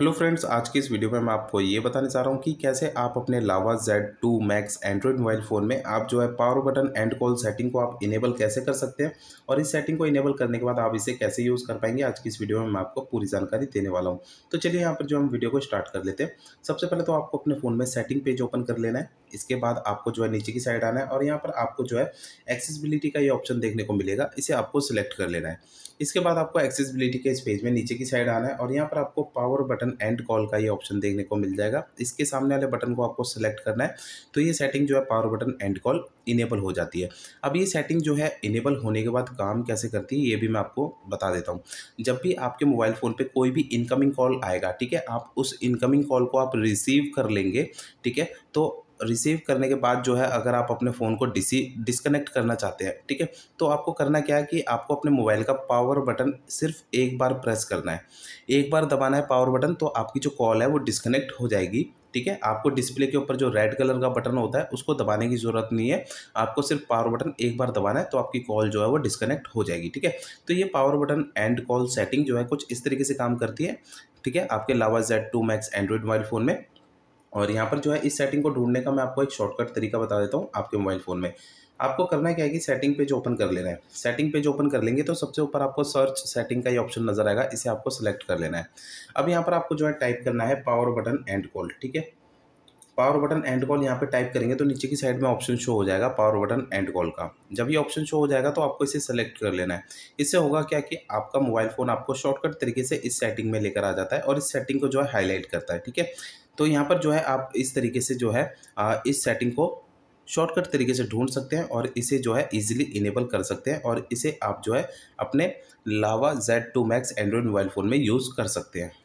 hello friends आज की इस वीडियो में मैं आपको ये बताने चाह रहा हूँ कि कैसे आप अपने Lava Z2 two Max Android mobile phone में आप जो है power button end call setting को आप इनेबल कैसे कर सकते हैं और इस सेटिंग को इनेबल करने के बाद आप इसे कैसे यूज़ कर पाएंगे आज की इस वीडियो में मैं आपको पूरी जानकारी देने वाला हूँ तो चलिए यहाँ पर जो हम वीडियो को स्टार्ट कर लेते हैं सबसे पहले तो आपको अपने फ़ोन में सेटिंग पेज ओपन कर लेना है इसके बाद आपको जो है नीचे की साइड आना है और यहाँ पर आपको जो है एक्सेसिबिलिटी का ये ऑप्शन देखने को मिलेगा इसे आपको सिलेक्ट कर लेना है इसके बाद आपको एक्सेसिबिलिटी के इस पेज में नीचे की साइड आना है और यहाँ पर आपको power button button end call का ये ऑप्शन देखने को मिल जाएगा इसके सामने वाले बटन को आपको सेलेक्ट करना है तो ये सेटिंग जो है power button end call enable हो जाती है अब ये सेटिंग जो है इनेबल होने के बाद काम कैसे करती है ये भी मैं आपको बता देता हूँ जब भी आपके मोबाइल फ़ोन पर कोई भी इनकमिंग कॉल आएगा ठीक है आप उस इनकमिंग कॉल को आप रिसीव कर लेंगे ठीक है तो रिसीव करने के बाद जो है अगर आप अपने फ़ोन को डिसी डिसकनेक्ट करना चाहते हैं ठीक है तो आपको करना क्या है कि आपको अपने मोबाइल का पावर बटन सिर्फ एक बार प्रेस करना है एक बार दबाना है पावर बटन तो आपकी जो कॉल है वो डिसकनेक्ट हो जाएगी ठीक है आपको डिस्प्ले के ऊपर जो रेड कलर का बटन होता है उसको दबाने की ज़रूरत नहीं है आपको सिर्फ पावर बटन एक बार दबाना है तो आपकी कॉल जो है वो डिस्कनेक्ट हो जाएगी ठीक है तो ये power button end call setting जो है कुछ इस तरीके से काम करती है ठीक है आपके Lava Z two Max Android mobile phone में और यहाँ पर जो है इस सेटिंग को ढूंढने का मैं आपको एक शॉर्टकट तरीका बता देता हूँ आपके मोबाइल फ़ोन में आपको करना क्या है कि सेटिंग पेज ओपन कर लेना है सेटिंग पेज ओपन कर लेंगे तो सबसे ऊपर आपको सर्च सेटिंग का ये ऑप्शन नज़र आएगा इसे आपको सेलेक्ट कर लेना है अब यहाँ पर आपको जो है टाइप करना है पावर बटन एंड कॉल ठीक है पावर बटन एंड कॉल यहाँ पे टाइप करेंगे तो नीचे की साइड में ऑप्शन शो हो जाएगा पावर बटन एंड कॉल का जब ये ऑप्शन शो हो जाएगा तो आपको इसे सेलेक्ट कर लेना है इससे होगा क्या कि आपका मोबाइल फ़ोन आपको शॉर्टकट तरीके से इस सेटिंग में लेकर आ जाता है और इस सेटिंग को जो है हाईलाइट करता है ठीक है तो यहाँ पर जो है आप इस तरीके से जो है इस सेटिंग को शॉर्टकट तरीके से ढूंढ सकते हैं और इसे जो है इजीली इनेबल कर सकते हैं और इसे आप जो है अपने Lava Z2 Max Android mobile phone में यूज़ कर सकते हैं